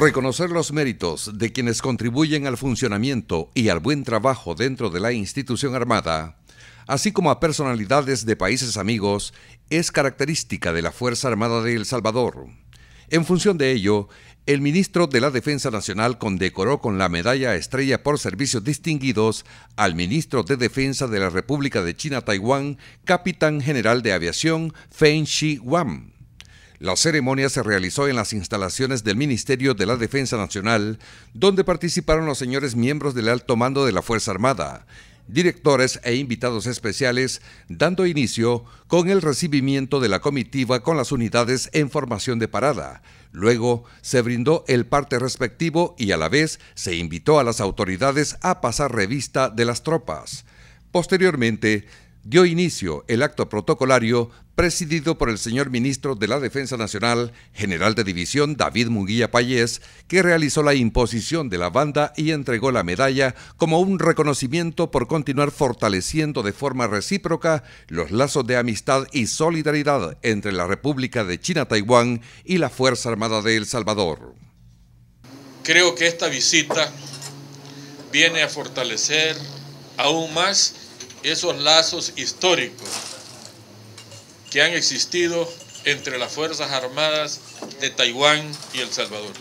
Reconocer los méritos de quienes contribuyen al funcionamiento y al buen trabajo dentro de la institución armada, así como a personalidades de países amigos, es característica de la Fuerza Armada de El Salvador. En función de ello, el ministro de la Defensa Nacional condecoró con la medalla Estrella por Servicios Distinguidos al ministro de Defensa de la República de China-Taiwán, capitán general de aviación Feng Shi-Wang. La ceremonia se realizó en las instalaciones del Ministerio de la Defensa Nacional, donde participaron los señores miembros del alto mando de la Fuerza Armada, directores e invitados especiales, dando inicio con el recibimiento de la comitiva con las unidades en formación de parada. Luego se brindó el parte respectivo y a la vez se invitó a las autoridades a pasar revista de las tropas. Posteriormente, dio inicio el acto protocolario presidido por el señor ministro de la Defensa Nacional, general de división David Munguía Payés, que realizó la imposición de la banda y entregó la medalla como un reconocimiento por continuar fortaleciendo de forma recíproca los lazos de amistad y solidaridad entre la República de China-Taiwán y la Fuerza Armada de El Salvador. Creo que esta visita viene a fortalecer aún más esos lazos históricos que han existido entre las Fuerzas Armadas de Taiwán y El Salvador.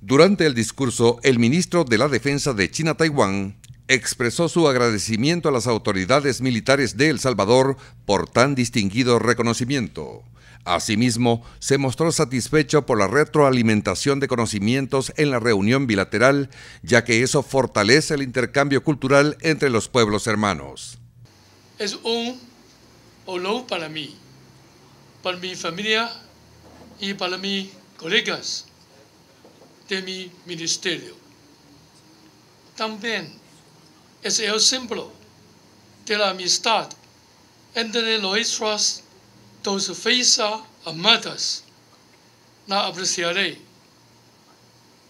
Durante el discurso, el ministro de la Defensa de China-Taiwán expresó su agradecimiento a las autoridades militares de El Salvador por tan distinguido reconocimiento. Asimismo, se mostró satisfecho por la retroalimentación de conocimientos en la reunión bilateral, ya que eso fortalece el intercambio cultural entre los pueblos hermanos es un honor para mí, para mi familia y para mis colegas de mi ministerio. También es el símbolo de la amistad entre nuestras dos fechas amadas. La apreciaré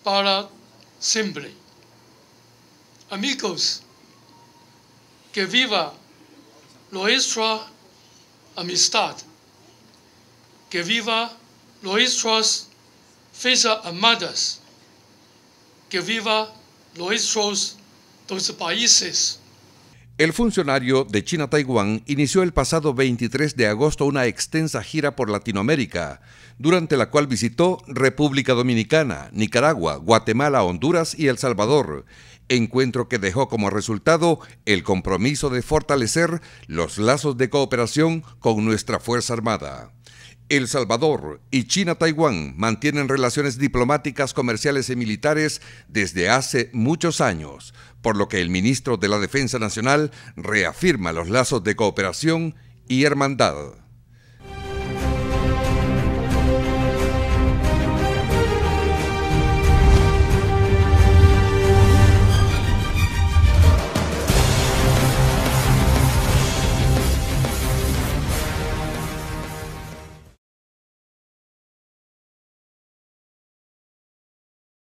para siempre. Amigos, que viva nuestra amistad. Que viva nuestras fechas amadas. Que viva nuestros dos países. El funcionario de China-Taiwán inició el pasado 23 de agosto una extensa gira por Latinoamérica, durante la cual visitó República Dominicana, Nicaragua, Guatemala, Honduras y El Salvador, encuentro que dejó como resultado el compromiso de fortalecer los lazos de cooperación con nuestra Fuerza Armada. El Salvador y China-Taiwán mantienen relaciones diplomáticas, comerciales y militares desde hace muchos años, por lo que el ministro de la Defensa Nacional reafirma los lazos de cooperación y hermandad.